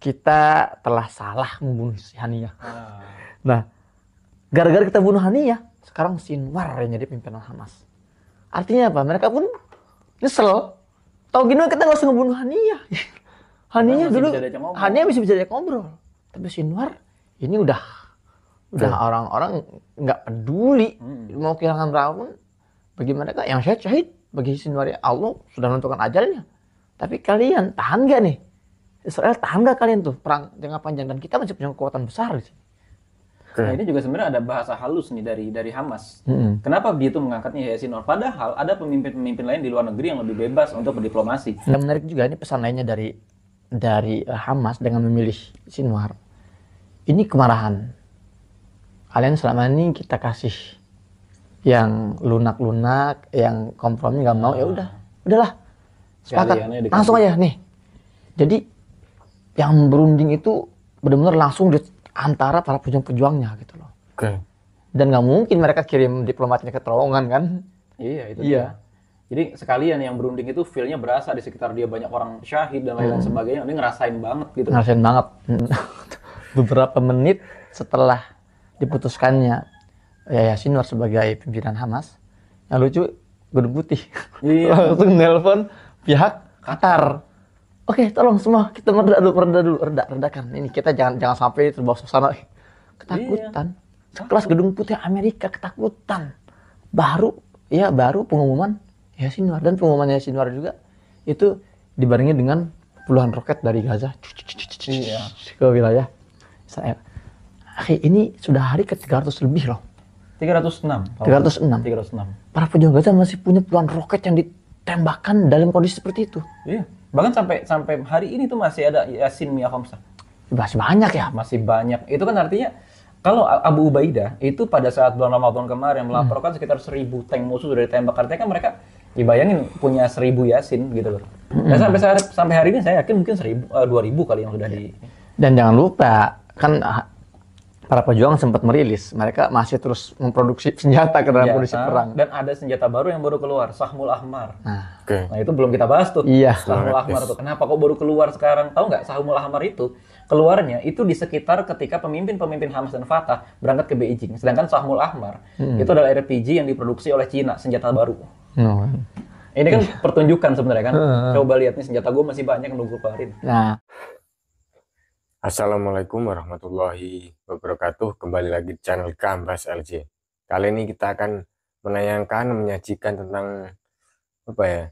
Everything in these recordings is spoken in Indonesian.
kita telah salah membunuh si Hania. Ah. Nah, gara-gara kita bunuh Haniah, sekarang Sinwar yang jadi pimpinan Hamas. Artinya apa? Mereka pun nyesel. Tahu gini kita nggak usah ngebunuh Haniah. Haniah dulu, Haniah bisa bisa ngobrol. Tapi Sinwar ini udah udah hmm. orang-orang nggak peduli hmm. mau kehilangan berapa pun. bagi mereka yang saya syahid bagi Sinwar ya, Allah sudah menentukan ajalnya tapi kalian tahan gak nih Israel tahan nggak kalian tuh perang dengan panjang dan kita masih punya kekuatan besar di sini. Nah eh. ini juga sebenarnya ada bahasa halus nih dari dari Hamas. hmm Kenapa begitu mengangkatnya Yahya Sinwar? Padahal ada pemimpin-pemimpin lain di luar negeri yang lebih bebas untuk berdiplomasi. Yang nah, menarik juga ini pesan lainnya dari dari eh, Hamas dengan memilih Sinwar. Ini kemarahan. Kalian selama ini kita kasih yang lunak-lunak, yang kompromi nggak mau ya ah. udah, udahlah sepakat ya, langsung aja nih. Jadi yang berunding itu benar-benar langsung di antara para pejuang-pejuangnya gitu loh. Oke. Okay. Dan nggak mungkin mereka kirim diplomatnya ke terowongan kan? Iya itu. Iya. Dia. Jadi sekalian yang berunding itu feelnya berasa di sekitar dia banyak orang syahid dan lain-lain hmm. sebagainya. Ini ngerasain banget gitu. Ngerasain banget. Beberapa menit setelah diputuskannya Yahya Sinwar sebagai pimpinan Hamas, yang lucu gedung putih. Iya. Langsung nelpon pihak Qatar. Oke, okay, tolong semua kita mereda dulu, mereda dulu, reda, redakan. Ini kita jangan jangan sampai terbawa suasana eh, ketakutan. Iya. Sekelas gedung putih Amerika ketakutan. Baru ya baru pengumuman ya Sinwar dan pengumumannya Sinwar juga itu dibarengi dengan puluhan roket dari Gaza iya. ke wilayah Israel. Oke, ini sudah hari ke-300 lebih loh. 306. 306. 306. Para pejuang Gaza masih punya puluhan roket yang di tembakan dalam kondisi seperti itu. Iya. Bahkan sampai sampai hari ini tuh masih ada Yasin Mia Khomsah. Masih banyak ya? Masih banyak. Itu kan artinya kalau Abu Ubaidah itu pada saat bulan Ramadan kemarin hmm. melaporkan hmm. sekitar seribu tank musuh dari tembak artinya kan mereka ya punya seribu Yasin gitu loh. Dan hmm. sampai sampai hari ini saya yakin mungkin seribu eh, dua ribu kali yang sudah di dan jangan lupa kan para pejuang sempat merilis mereka masih terus memproduksi senjata ke dalam iya, kondisi ah, perang dan ada senjata baru yang baru keluar Sahmul Ahmar nah, okay. nah itu belum kita bahas tuh iya. Sahmul Ahmar tuh kenapa kok baru keluar sekarang tahu nggak Sahmul Ahmar itu keluarnya itu di sekitar ketika pemimpin-pemimpin Hamas dan Fatah berangkat ke Beijing sedangkan Sahmul Ahmar hmm. itu adalah RPG yang diproduksi oleh Cina senjata baru no. ini kan iya. pertunjukan sebenarnya kan coba lihat nih senjata gue masih banyak yang nunggu keluarin nah Assalamualaikum warahmatullahi wabarakatuh Kembali lagi di channel Gambas LJ Kali ini kita akan menayangkan, menyajikan tentang apa ya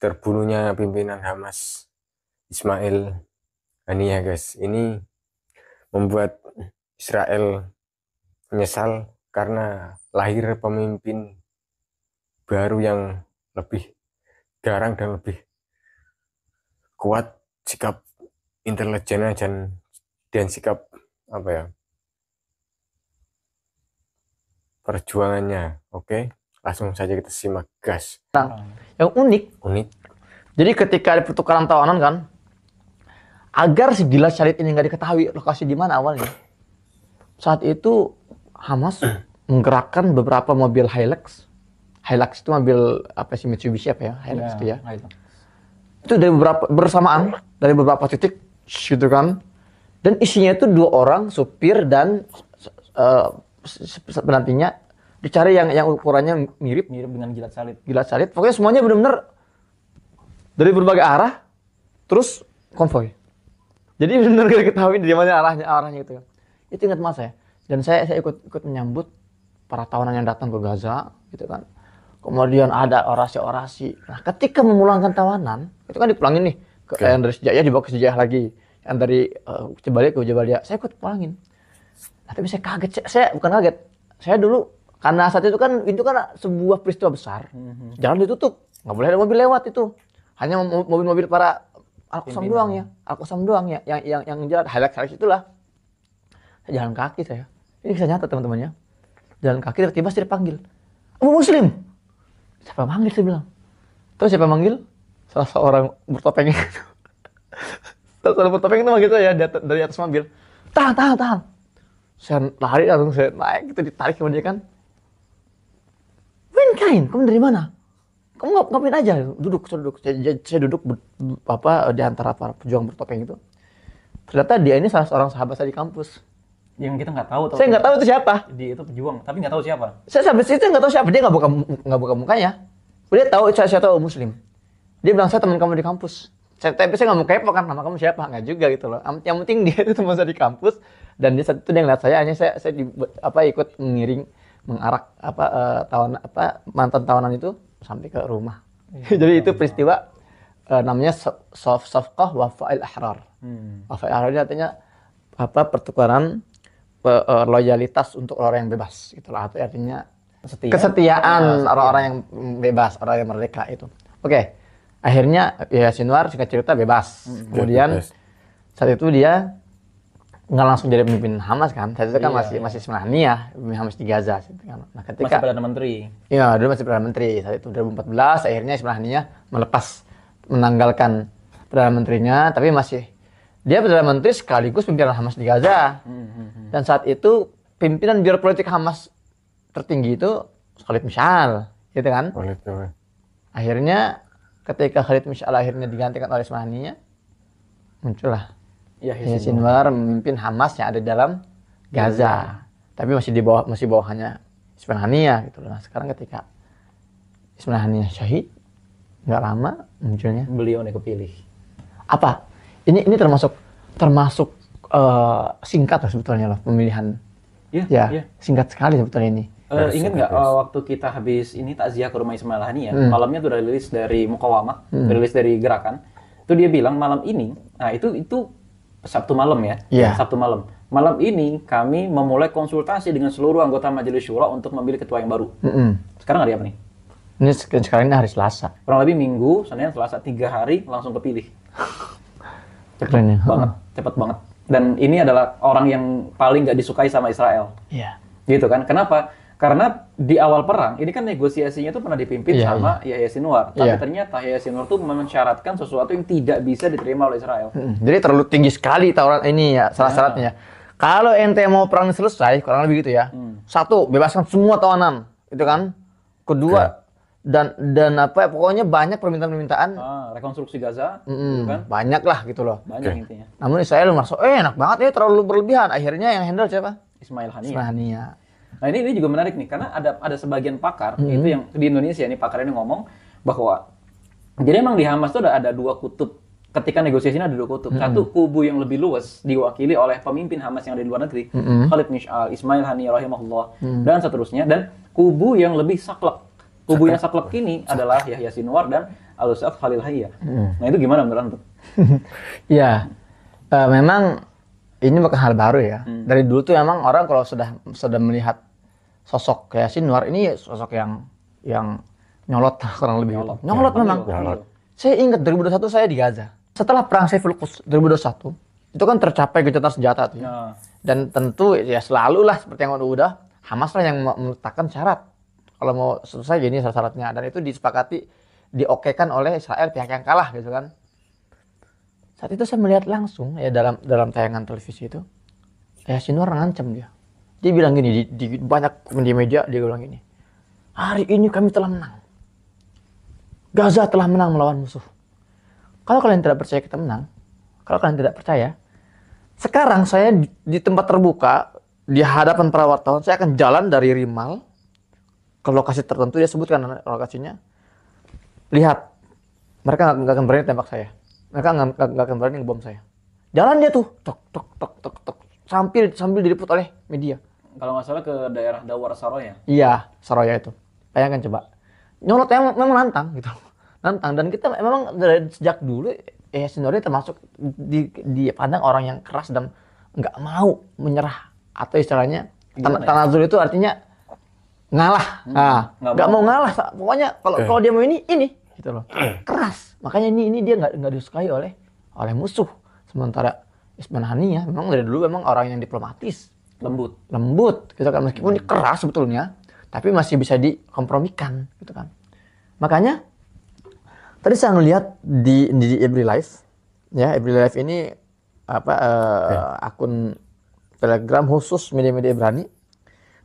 terbunuhnya pimpinan Hamas Ismail ania ya guys Ini membuat Israel menyesal karena lahir pemimpin baru yang lebih garang dan lebih kuat sikap intelijennya dan dan sikap apa ya perjuangannya oke okay? langsung saja kita simak gas nah, yang unik unik jadi ketika ada pertukaran tawanan kan agar si Gila Syarit ini nggak diketahui lokasi di mana awalnya saat itu Hamas menggerakkan beberapa mobil Hilux Hilux itu mobil apa sih Mitsubishi apa ya Hilux yeah, itu ya Hilux. Nah itu dari beberapa bersamaan dari beberapa titik gitu kan dan isinya itu dua orang supir dan uh, penantinya dicari yang yang ukurannya mirip mirip dengan gilat salib gilat salib pokoknya semuanya benar-benar dari berbagai arah terus konvoy jadi benar-benar kita ketahui dari mana arahnya arahnya itu kan. itu ingat mas ya. dan saya saya ikut ikut menyambut para tawanan yang datang ke Gaza gitu kan kemudian ada orasi-orasi nah ketika memulangkan tawanan itu kan dipulangin nih ke okay. yang dari dibawa ke sejak lagi yang dari uh, eh, Cibalia ke Jabalia saya ikut pulangin nah, tapi saya kaget saya, saya bukan kaget saya dulu karena saat itu kan itu kan sebuah peristiwa besar mm-hmm. jalan ditutup nggak boleh ada mobil lewat itu hanya mobil-mobil para alkosam doang ya alkosam doang ya yang yang yang jalan highlight highlight itulah saya jalan kaki saya ini kisah nyata teman-temannya jalan kaki tiba-tiba saya dipanggil Abu Muslim siapa manggil saya bilang terus siapa manggil salah seorang bertopeng itu Salah satu topeng itu gitu ya dari atas mobil. Tahan, tahan, tahan. Saya lari langsung saya naik gitu ditarik sama dia kan. kain, kamu dari mana? Kamu ngap ngapain aja? Duduk, saya duduk. Saya, saya duduk apa di antara para pejuang bertopeng itu. Ternyata dia ini salah seorang sahabat saya di kampus. Yang kita nggak tahu. Saya nggak tahu itu siapa. Dia itu pejuang, tapi nggak tahu siapa. Saya sampai situ nggak tahu siapa. Dia nggak buka nggak buka mukanya. Dia tahu saya, saya tahu muslim. Dia bilang saya teman kamu di kampus saya, tapi saya nggak mau kepo kan nama kamu siapa nggak juga gitu loh yang penting dia itu teman saya di kampus dan dia saat itu dia ngeliat saya hanya saya saya di, apa ikut mengiring mengarak apa uh, eh, tahun apa mantan tahunan itu sampai ke rumah ya, jadi ya, itu iya. peristiwa uh, namanya soft soft kah wafail ahrar hmm. wafail ahrar ini artinya apa pertukaran uh, loyalitas untuk orang yang bebas gitu artinya iya, kesetiaan orang-orang yang bebas orang yang merdeka itu oke okay akhirnya ya Sinwar singkat cerita bebas hmm. kemudian bebas. saat itu dia nggak langsung jadi pemimpin Hamas kan saat itu kan yeah. masih masih Ismailani ya, pemimpin Hamas di Gaza kan. nah ketika masih perdana menteri iya dulu masih perdana menteri saat itu 2014 akhirnya Ismailani ya melepas menanggalkan perdana menterinya tapi masih dia perdana menteri sekaligus pimpinan Hamas di Gaza hmm, hmm, hmm. dan saat itu pimpinan biro politik Hamas tertinggi itu Khalid Mishal gitu kan Khalid, akhirnya ketika Khalid Mishal akhirnya digantikan oleh Ismaniyah, muncullah Yahya Sinwar memimpin Hamas yang ada dalam Gaza. Ya. Tapi masih di bawah masih bawahannya Ismaniyah gitu loh. Nah, sekarang ketika Ismaniyah syahid, nggak lama munculnya beliau yang kepilih. Apa? Ini ini termasuk termasuk uh, singkat lah sebetulnya loh pemilihan. Iya, ya, Ya, ya. Singkat sekali sebetulnya ini. Uh, ingat nggak uh, waktu kita habis ini takziah ke rumah Ismail Hani ya, hmm. malamnya tuh udah rilis dari Mukawamah, hmm. rilis dari gerakan. Itu dia bilang malam ini, nah itu itu Sabtu malam ya, yeah. Sabtu malam. Malam ini kami memulai konsultasi dengan seluruh anggota Majelis Syura untuk memilih ketua yang baru. Mm -hmm. Sekarang hari apa nih? Ini sekarang ini hari Selasa. Kurang lebih minggu, Senin, Selasa, tiga hari langsung kepilih. Cepet Keren ya. banget, cepet banget. Dan ini adalah orang yang paling gak disukai sama Israel. Iya. Yeah. Gitu kan? Kenapa? Karena di awal perang ini kan negosiasinya tuh pernah dipimpin yeah, sama yeah. Yahya Sinwar, tapi yeah. ternyata Yahya Sinwar tuh mensyaratkan sesuatu yang tidak bisa diterima oleh Israel. Hmm. Jadi terlalu tinggi sekali tawaran ini ya syarat syaratnya. Kalau ente mau perang selesai, kurang lebih gitu ya. Hmm. Satu, bebaskan semua tawanan, itu kan. Kedua, yeah dan dan apa ya, pokoknya banyak permintaan-permintaan ah, rekonstruksi Gaza mm kan? banyak lah gitu loh banyak okay. intinya namun Israel merasa eh enak banget ya terlalu berlebihan akhirnya yang handle siapa Ismail Hania Ismail Hania Nah ini ini juga menarik nih karena ada ada sebagian pakar hmm. itu yang di Indonesia ini pakar ini ngomong bahwa jadi emang di Hamas tuh ada dua kutub ketika negosiasi ini ada dua kutub. Mm-hmm. Satu kubu yang lebih luas diwakili oleh pemimpin Hamas yang ada di luar negeri, mm-hmm. Khalid Mish'al, uh, Ismail Haniyeh rahimahullah mm-hmm. dan seterusnya dan kubu yang lebih saklek. Kubu yang saklek ini saklek. adalah Yahya Sinwar dan al Khalil Hayya. Mm-hmm. Nah, itu gimana menurut Anda? ya. Uh, memang ini bukan hal baru ya. Hmm. Dari dulu tuh emang orang kalau sudah sudah melihat sosok kayak Sinwar ini sosok yang yang nyolot kurang lebih gitu. nyolot, nyolot, nyolot iya. memang iya. nyolot. saya ingat 2021 saya di Gaza setelah perang Civil Quds 2021 itu kan tercapai gencatan senjata tuh ya. Iya. dan tentu ya selalu lah seperti yang udah Hamas lah yang meletakkan syarat kalau mau selesai gini syarat-syaratnya dan itu disepakati diokekan oleh Israel pihak yang kalah gitu kan saat itu saya melihat langsung ya dalam dalam tayangan televisi itu ya Sinwar ngancem dia dia bilang gini di, di banyak di media dia bilang gini. Hari ini kami telah menang. Gaza telah menang melawan musuh. Kalau kalian tidak percaya kita menang, kalau kalian tidak percaya, sekarang saya di, di tempat terbuka di hadapan para wartawan saya akan jalan dari Rimal ke lokasi tertentu dia sebutkan lokasinya. Lihat, mereka nggak akan berani tembak saya. Mereka nggak akan berani ngebom saya. Jalan dia tuh, tok tok tok tok tok, sambil sambil diliput oleh media kalau nggak salah ke daerah Dawar Saroya. Iya, Saroya itu. Bayangkan coba. Nyolot emang, memang nantang gitu. Nantang dan kita memang dari sejak dulu eh sendiri termasuk di di pandang orang yang keras dan nggak mau menyerah atau istilahnya tan tanazul ya? itu artinya ngalah. Hmm, nah, nggak mau. mau ngalah. Pokoknya kalau eh. kalau dia mau ini ini gitu loh. Eh. Keras. Makanya ini ini dia nggak nggak disukai oleh oleh musuh. Sementara Isman ya memang dari dulu memang orang yang diplomatis lembut lembut gitu kan meskipun hmm. keras sebetulnya tapi masih bisa dikompromikan gitu kan makanya tadi saya ngelihat di di Every Life ya Every Life ini apa uh, eh, okay. Ya. akun telegram khusus media-media berani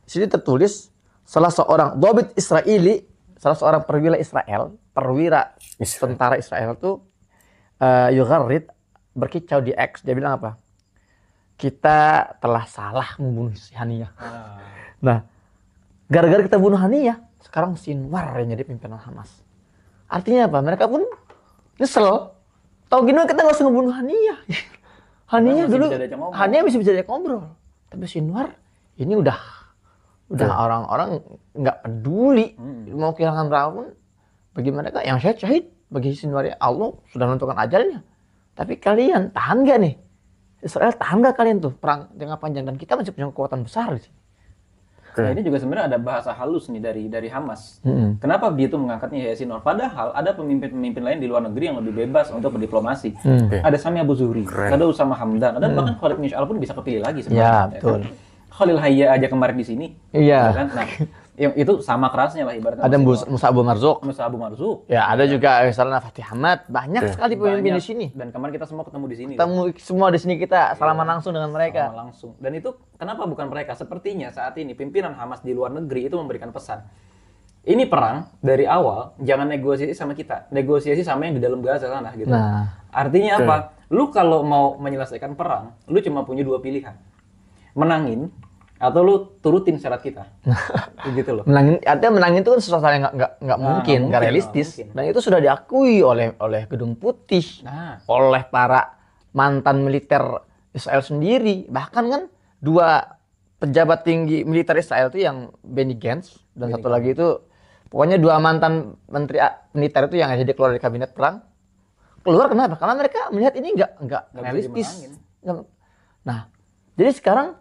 di sini tertulis salah seorang dobit Israeli salah seorang perwira Israel perwira Israel. tentara Israel tuh uh, eh, Yugarit berkicau di X dia bilang apa kita telah salah membunuh si Haniyah. Nah, gara-gara kita bunuh Haniyah, sekarang Sinwar yang jadi pimpinan Hamas. Artinya apa? Mereka pun nyesel. Tahu gini kita nggak usah ngebunuh Haniyah. Haniyah dulu, Haniyah bisa bisa diajak ngobrol. Tapi Sinwar ini udah udah iya. orang-orang nggak peduli hmm. mau kehilangan berapa pun. bagi mereka yang saya cahit bagi Sinwar ya Allah sudah menentukan ajalnya tapi kalian tahan gak nih Israel gak kalian tuh perang jangka panjang dan kita masih punya kekuatan besar di sini. Nah, ini juga sebenarnya ada bahasa halus nih dari dari Hamas. Hmm. Kenapa begitu mengangkatnya Yahya Nur? Padahal ada pemimpin-pemimpin lain di luar negeri yang lebih bebas untuk berdiplomasi. Hmm. Ada Sami Abu Zuhri, ada Usama Hamdan, ada hmm. bahkan Khalid Mishal pun bisa kepilih lagi sebenarnya. Ya, betul. Ya, kan? Khalil Hayya aja kemarin di sini. Iya. Ya kan? Nah, Ya, itu sama kerasnya lah ibaratnya. Ada Musa, Musa Abu Marzuk. Musa Abu Marzuk. Ya, ada ya. juga misalnya Fatih Ahmad. Banyak ya. sekali pemimpin di sini. Dan kemarin kita semua ketemu di sini. Ketemu kan? semua di sini kita ya. salaman langsung dengan mereka. Salaman langsung. Dan itu kenapa bukan mereka? Sepertinya saat ini pimpinan Hamas di luar negeri itu memberikan pesan. Ini perang dari awal, jangan negosiasi sama kita, negosiasi sama yang di dalam Gaza sana gitu. Nah, artinya okay. apa? Lu kalau mau menyelesaikan perang, lu cuma punya dua pilihan. Menangin atau lu turutin syarat kita gitu loh menangin artinya menangin itu kan sesuatu yang nah, nggak nggak mungkin nggak realistis mungkin. dan itu sudah diakui oleh oleh gedung putih nah. oleh para mantan militer Israel sendiri bahkan kan dua pejabat tinggi militer Israel itu yang Benny Gantz dan Benny satu lagi itu pokoknya dua mantan menteri ah, militer itu yang jadi keluar dari kabinet perang keluar kenapa karena mereka melihat ini nggak nggak realistis nah jadi sekarang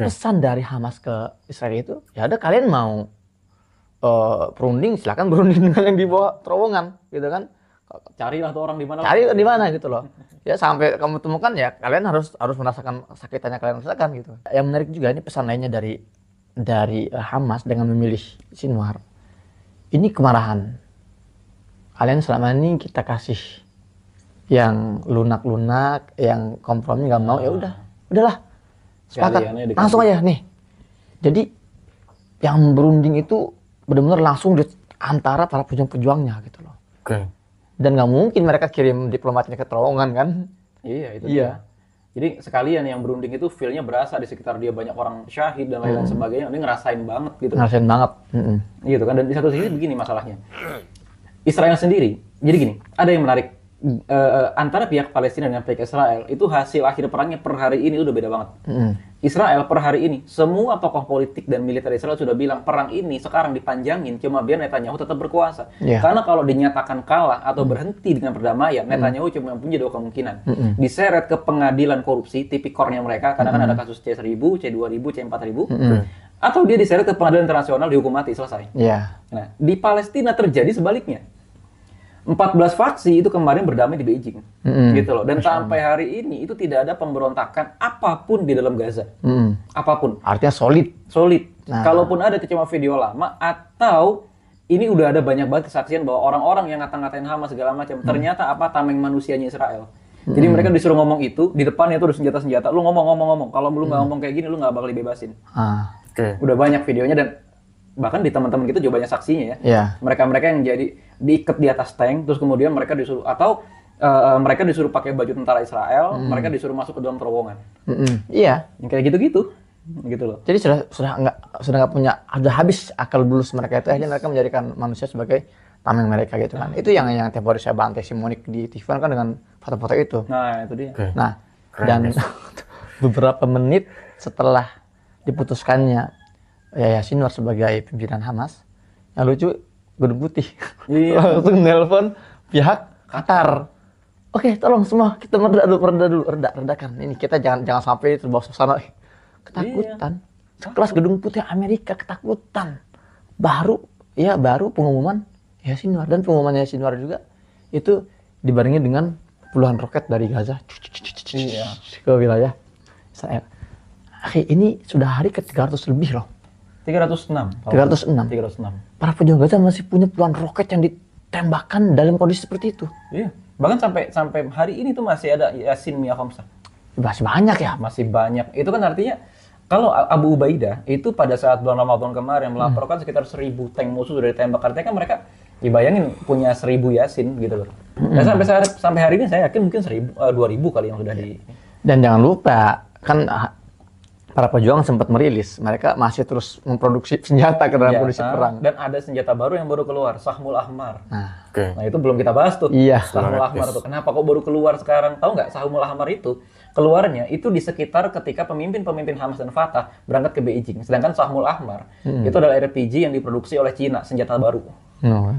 okay. pesan dari Hamas ke Israel itu ya ada kalian mau uh, perunding silakan berunding dengan yang di bawah terowongan gitu kan carilah tuh orang di mana cari di mana gitu loh ya sampai kamu temukan ya kalian harus harus merasakan sakitannya kalian rasakan gitu yang menarik juga ini pesan lainnya dari dari eh, Hamas dengan memilih Sinwar ini kemarahan kalian selama ini kita kasih yang lunak-lunak yang kompromi nggak mau ya udah udahlah Sepakat. Langsung aja nih. Jadi yang berunding itu benar-benar langsung di antara para pejuang-pejuangnya gitu loh. Dan nggak mungkin mereka kirim diplomatnya ke terowongan kan? Iya itu. Iya. Dia. Jadi sekalian yang berunding itu feelnya berasa di sekitar dia banyak orang syahid dan lain-lain hmm. sebagainya. Ini ngerasain banget gitu. Ngerasain banget. Mm-hmm. Gitu kan. Dan di satu sisi begini masalahnya. Israel sendiri. Jadi gini, ada yang menarik uh, antara pihak Palestina dan pihak Israel itu hasil akhir perangnya per hari ini udah beda banget. Mm. Israel per hari ini semua tokoh politik dan militer Israel sudah bilang perang ini sekarang dipanjangin cuma biar Netanyahu tetap berkuasa. Yeah. Karena kalau dinyatakan kalah atau mm. berhenti dengan perdamaian, hmm. Netanyahu mm. cuma punya dua kemungkinan. Mm -mm. Diseret ke pengadilan korupsi tipikornya mereka karena mm. kan ada kasus C1000, C2000, C4000. Mm atau dia diseret ke pengadilan internasional dihukum mati selesai. Yeah. Nah, di Palestina terjadi sebaliknya. 14 faksi itu kemarin berdamai di Beijing, mm gitu loh. Dan Masya sampai hari ini itu tidak ada pemberontakan apapun di dalam Gaza, mm. apapun. Artinya solid. Solid. Nah. Kalaupun ada itu cuma video lama atau ini udah ada banyak banget kesaksian bahwa orang-orang yang ngata-ngatain Hamas segala macam mm. ternyata apa tameng manusianya Israel. Mm. Jadi mereka disuruh ngomong itu di depannya itu ada senjata-senjata. Lu ngomong-ngomong-ngomong. Kalau lu nggak mm. ngomong kayak gini, lu nggak bakal dibebasin. Ah. Okay. Udah banyak videonya dan bahkan di teman-teman kita juga banyak saksinya ya. Yeah. Mereka-mereka yang jadi diikat di atas tank, terus kemudian mereka disuruh atau uh, mereka disuruh pakai baju tentara Israel, mm. mereka disuruh masuk ke dalam terowongan. Iya. Mm -mm. Yeah. kayak gitu-gitu, gitu loh. Jadi sudah sudah nggak sudah nggak punya sudah habis akal bulus mereka itu akhirnya mereka menjadikan manusia sebagai tameng mereka gitu kan. Nah. Itu yang yang tiap saya bantai si Monik di TV kan dengan foto-foto itu. Nah itu dia. Okay. Nah Keren dan beberapa menit setelah diputuskannya Yahya Sinwar sebagai pimpinan Hamas. Yang lucu gedung putih. Iya. Langsung nelpon pihak Qatar. Oke, okay, tolong semua kita mereda dulu, mereda dulu, reda, redakan. Ini kita jangan jangan sampai terbawa suasana ketakutan. Iya. Kelas gedung putih Amerika ketakutan. Baru ya baru pengumuman Yahya Sinwar dan Yahya Sinwar juga itu dibarengi dengan puluhan roket dari Gaza iya. ke wilayah Israel. Oke ini sudah hari ke 300 lebih loh. 306. 306. 306. Para pejuang Gaza masih punya puluhan roket yang ditembakkan dalam kondisi seperti itu. Iya. Bahkan sampai sampai hari ini tuh masih ada Yasin Mia Khamsah. Masih banyak ya? Masih banyak. Itu kan artinya kalau Abu Ubaidah itu pada saat bulan Ramadan kemarin hmm. melaporkan hmm. sekitar seribu tank musuh sudah ditembak. Artinya kan mereka dibayangin ya punya seribu Yasin gitu loh. Hmm. Dan sampai sampai hari ini saya yakin mungkin seribu, eh, dua ribu kali yang sudah di. Dan jangan lupa kan para pejuang sempat merilis mereka masih terus memproduksi senjata ke dalam kondisi perang dan ada senjata baru yang baru keluar Sahmul Ahmar nah, okay. nah itu belum kita bahas tuh iya. Sahmul Ahmar tuh kenapa kok baru keluar sekarang tahu nggak Sahmul Ahmar itu keluarnya itu di sekitar ketika pemimpin-pemimpin Hamas dan Fatah berangkat ke Beijing sedangkan Sahmul Ahmar hmm. itu adalah RPG yang diproduksi oleh Cina senjata baru no.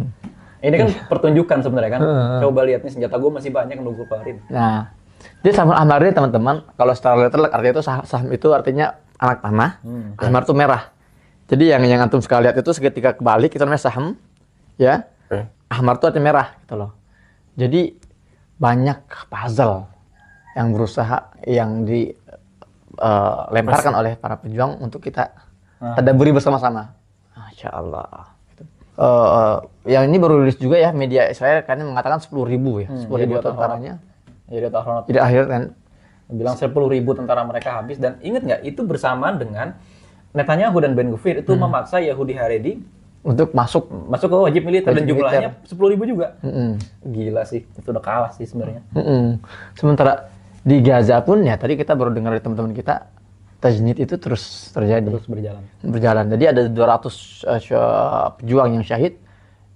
Ini kan iya. pertunjukan sebenarnya kan. Coba lihat nih senjata gue masih banyak yang gue keluarin. Nah, jadi saham ahmar ini teman-teman, kalau secara letter artinya itu saham, itu artinya anak panah, hmm, ahmar itu merah. Jadi yang yang antum sekali lihat itu seketika kebalik itu namanya saham, ya. Okay. Ahmar itu artinya merah gitu loh. Jadi banyak puzzle yang berusaha yang dilemparkan eh, uh, oleh para pejuang untuk kita ah. ada beri bersama-sama. Masya Allah. Uh, yang ini baru rilis juga ya media Israel karena mengatakan sepuluh ribu ya, hmm, ribu ribu tentaranya jadi ya, astronot jadi akhir kan bilang 10 ribu tentara mereka habis dan ingat nggak itu bersamaan dengan Netanyahu dan Ben Gvir itu hmm. memaksa Yahudi Haredi untuk masuk masuk ke wajib militer wajib dan jumlahnya sepuluh ribu juga mm gila sih itu udah kalah sih sebenarnya mm sementara di Gaza pun ya tadi kita baru dengar dari teman-teman kita tajnid itu terus terjadi terus berjalan berjalan jadi ada 200 uh, eh, pejuang yang syahid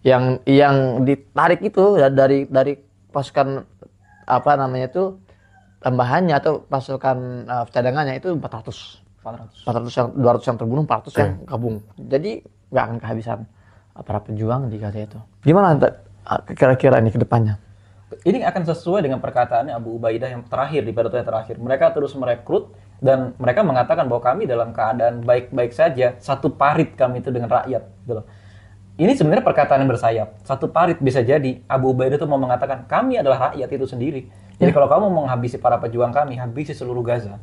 yang yang ditarik itu ya dari dari pasukan apa namanya itu tambahannya atau pasukan uh, eh, cadangannya itu 400. 400. 400 yang 200 yang terbunuh, 400 yang gabung. Jadi nggak akan kehabisan para pejuang di Gaza itu. Gimana ah, kira-kira ini kedepannya Ini akan sesuai dengan perkataannya Abu Ubaidah yang terakhir di pada yang terakhir. Mereka terus merekrut dan mereka mengatakan bahwa kami dalam keadaan baik-baik saja, satu parit kami itu dengan rakyat gitu ini sebenarnya perkataan yang bersayap. Satu parit bisa jadi Abu Ubaidah itu mau mengatakan kami adalah rakyat itu sendiri. Jadi ya. kalau kamu mau menghabisi para pejuang kami, habisi seluruh Gaza.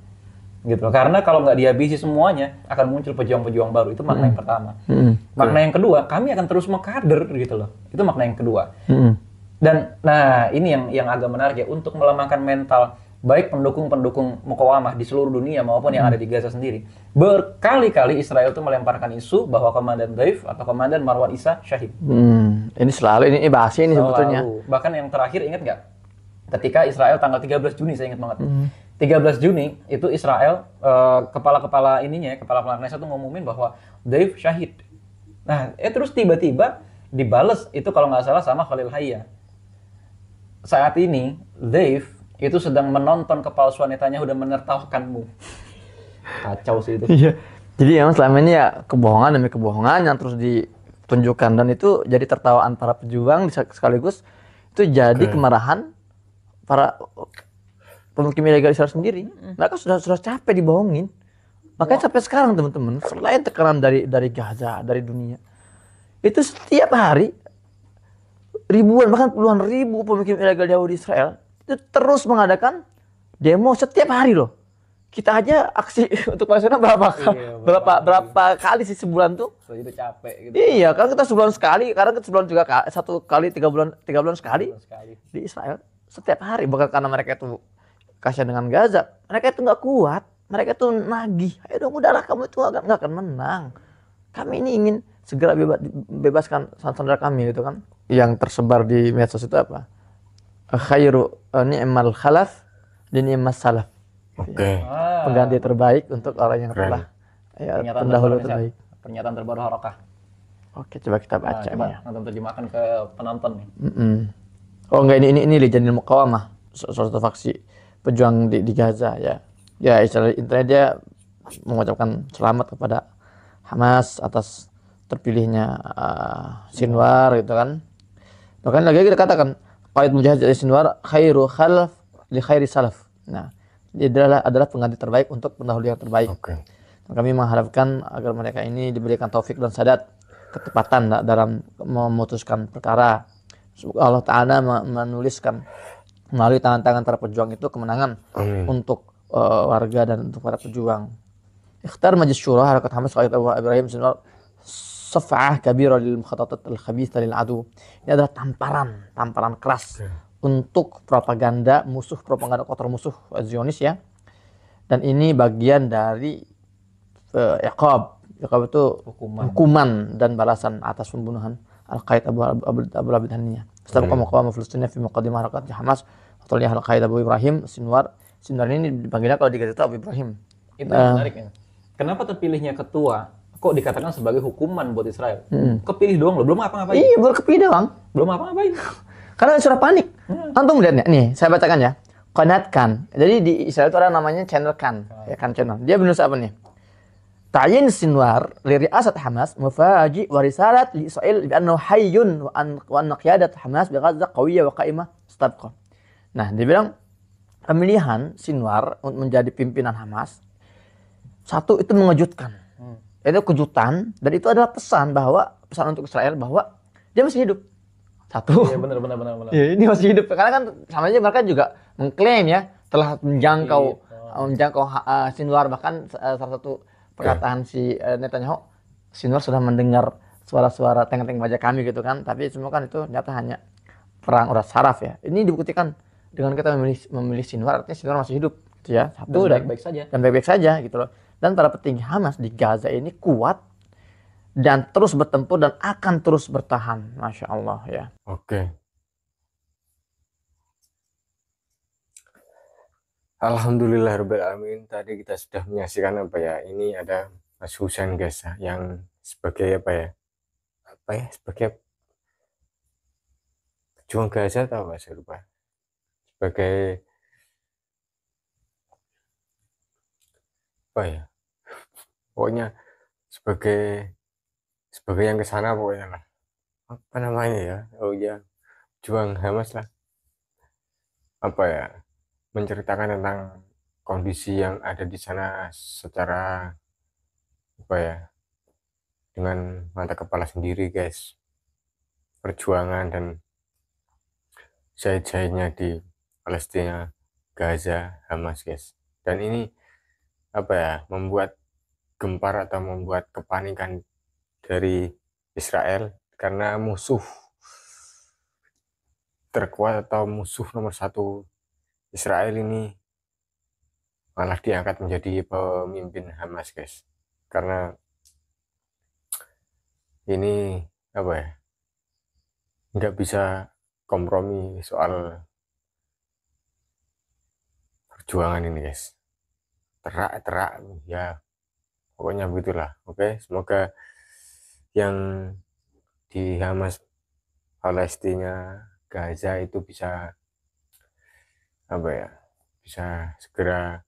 Gitu. Karena kalau nggak dihabisi semuanya, akan muncul pejuang-pejuang baru. Itu makna hmm. yang pertama. Hmm. Makna yang kedua, kami akan terus mengkader gitu loh. Itu makna yang kedua. Hmm. Dan nah ini yang yang agak menarik ya untuk melemahkan mental baik pendukung-pendukung Mukawamah di seluruh dunia maupun yang hmm. ada di Gaza sendiri. Berkali-kali Israel itu melemparkan isu bahwa Komandan Daif atau Komandan Marwan Isa syahid. Hmm. Ini selalu, ini, ini bahasnya ini selalu. sebetulnya. Bahkan yang terakhir ingat nggak? Ketika Israel tanggal 13 Juni, saya ingat banget. Hmm. 13 Juni itu Israel, eh, kepala-kepala uh, ininya, kepala-kepala Knesset itu ngumumin bahwa Daif syahid. Nah, eh terus tiba-tiba dibales itu kalau nggak salah sama Khalil Hayya. Saat ini, Dave itu sedang menonton kepalsuan netanya udah menertawakanmu. Kacau sih itu. Iya. Jadi emang selama ini ya kebohongan demi kebohongan yang terus ditunjukkan dan itu jadi tertawaan para pejuang sekaligus itu jadi okay. kemarahan para pemukim ilegal Israel sendiri. Mereka sudah sudah capek dibohongin. Makanya wow. sampai sekarang teman-teman, selain tekanan dari dari Gaza, dari dunia, itu setiap hari ribuan bahkan puluhan ribu pemukim ilegal Yahudi Israel terus mengadakan demo setiap hari loh. Kita aja aksi untuk nasional berapa iya, berapa berapa, kali sih sebulan tuh? capek gitu. Iya, kan kita sebulan sekali, karena kita sebulan juga satu kali tiga bulan tiga bulan sekali, sekali. di Israel setiap hari bukan karena mereka itu kasihan dengan Gaza, mereka itu nggak kuat, mereka itu nagih. Ayo dong udahlah kamu itu nggak akan menang. Kami ini ingin segera bebas, bebaskan saudara kami gitu kan. Yang tersebar di medsos itu apa? khairu eh, ni'mal khalaf dan ni'mal salaf. Oke. Ya. Pengganti terbaik untuk orang yang Keren. telah ya, pendahulu terbaik. Pernyataan terbaru harokah. Oke, coba kita baca. Nah, coba ya. nonton terjemahkan ke penonton Mm -mm. Oh enggak ini ini ini Lijanil Muqawamah, suatu faksi pejuang di, di Gaza ya. Ya, istilah internet dia mengucapkan selamat kepada Hamas atas terpilihnya uh, Sinwar gitu kan. Bahkan lagi kita katakan Qaid Mujahid Al-Sinwar khairu khalf li khairi salaf. Nah, dia adalah adalah pengganti terbaik untuk pendahulu yang terbaik. Okay. Kami mengharapkan agar mereka ini diberikan taufik dan sadat ketepatan dalam memutuskan perkara. Allah Ta'ala menuliskan melalui tangan-tangan para pejuang itu kemenangan Amin. untuk uh, warga dan untuk para pejuang. Ikhtar Majlis Syura Harakat Hamas Qaid Abu Ibrahim Sinwar saf'ah kabira lil mukhatatat al khabitha lil adu. Ini adalah tamparan, tamparan keras okay. untuk propaganda musuh, propaganda kotor musuh Zionis ya. Dan ini bagian dari uh, iqab. Iqab itu hukuman. hukuman dan balasan atas pembunuhan al qaid Abu Abu Abu Labid Haniya. Sabaqa film kau di muqaddimah harakat Hamas. Atau lihat al qaid Abu Ibrahim Sinwar. Sinwar ini dipanggilnya kalau di Gazeta Abu Ibrahim. Itu uh, menarik ya. Kenapa terpilihnya ketua kok dikatakan sebagai hukuman buat Israel. Hmm. Kepilih doang loh, belum apa-ngapain. Iya, baru kepilih doang. Belum apa-ngapain. Karena sudah panik. Hmm. Antum lihat nih, saya bacakan ya. Konatkan. Jadi di Israel itu ada namanya channel kan, oh. ya kan channel. Dia benar apa nih? Ta'yin Sinwar liri asat Hamas mufaji warisalat li Israel bi annahu hayyun wa an wa qiyadat Hamas bi Gaza qawiyyah wa qa'imah stabqa. Nah, dia bilang pemilihan Sinwar untuk menjadi pimpinan Hamas satu itu mengejutkan itu kejutan dan itu adalah pesan bahwa pesan untuk Israel bahwa dia masih hidup satu iya benar benar benar benar ya, ini masih hidup karena kan sama aja mereka juga mengklaim ya telah menjangkau oh. menjangkau uh, eh, Sinwar bahkan uh, salah satu perkataan si uh, Netanyahu Sinwar sudah mendengar suara-suara teng-teng wajah kami gitu kan tapi semua kan itu nyata hanya perang urat saraf ya ini dibuktikan dengan kita memilih memilih Sinwar artinya Sinwar masih hidup gitu ya satu dan baik-baik saja dan baik-baik saja gitu loh dan para petinggi Hamas di Gaza ini kuat dan terus bertempur dan akan terus bertahan. Masya Allah ya. Oke. Alhamdulillah Amin. Tadi kita sudah menyaksikan apa ya. Ini ada Mas Husain Gaza ya, yang sebagai apa ya. Apa ya sebagai pejuang Gaza atau apa saya lupa. Sebagai apa ya pokoknya sebagai sebagai yang ke sana pokoknya lah apa namanya ya oh ya juang Hamas lah apa ya menceritakan tentang kondisi yang ada di sana secara apa ya dengan mata kepala sendiri guys perjuangan dan jahit-jahitnya di Palestina Gaza Hamas guys dan ini apa ya membuat gempar atau membuat kepanikan dari Israel karena musuh terkuat atau musuh nomor satu Israel ini malah diangkat menjadi pemimpin Hamas guys karena ini apa ya nggak bisa kompromi soal perjuangan ini guys terak terak ya pokoknya begitulah oke okay? semoga yang di Hamas Palestina Gaza itu bisa apa ya bisa segera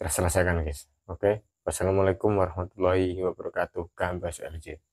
terselesaikan guys oke okay? wassalamualaikum warahmatullahi wabarakatuh kambas LJ